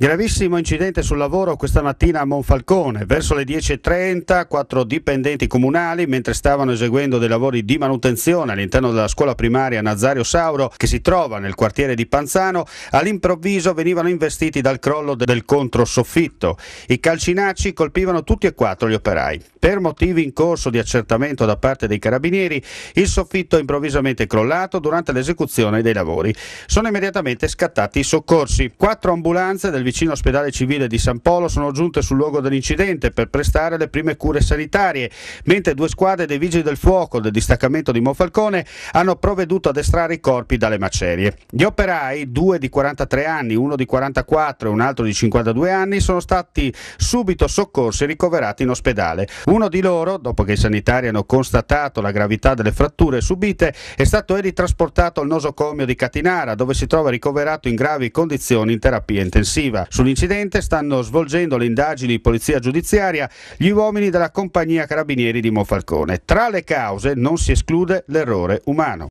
Gravissimo incidente sul lavoro questa mattina a Monfalcone. Verso le 10.30 quattro dipendenti comunali, mentre stavano eseguendo dei lavori di manutenzione all'interno della scuola primaria Nazario Sauro, che si trova nel quartiere di Panzano, all'improvviso venivano investiti dal crollo del controsoffitto. I calcinacci colpivano tutti e quattro gli operai. Per motivi in corso di accertamento da parte dei carabinieri, il soffitto è improvvisamente crollato durante l'esecuzione dei lavori. Sono immediatamente scattati i soccorsi. Quattro ambulanze del vicino ospedale civile di San Polo sono giunte sul luogo dell'incidente per prestare le prime cure sanitarie, mentre due squadre dei vigili del fuoco del distaccamento di Monfalcone hanno provveduto ad estrarre i corpi dalle macerie. Gli operai, due di 43 anni, uno di 44 e un altro di 52 anni, sono stati subito soccorsi e ricoverati in ospedale. Uno di loro, dopo che i sanitari hanno constatato la gravità delle fratture subite, è stato eritrasportato al nosocomio di Catinara, dove si trova ricoverato in gravi condizioni in terapia intensiva procura. Sull'incidente stanno svolgendo le indagini di polizia giudiziaria gli uomini della compagnia Carabinieri di Monfalcone. Tra le cause non si esclude l'errore umano.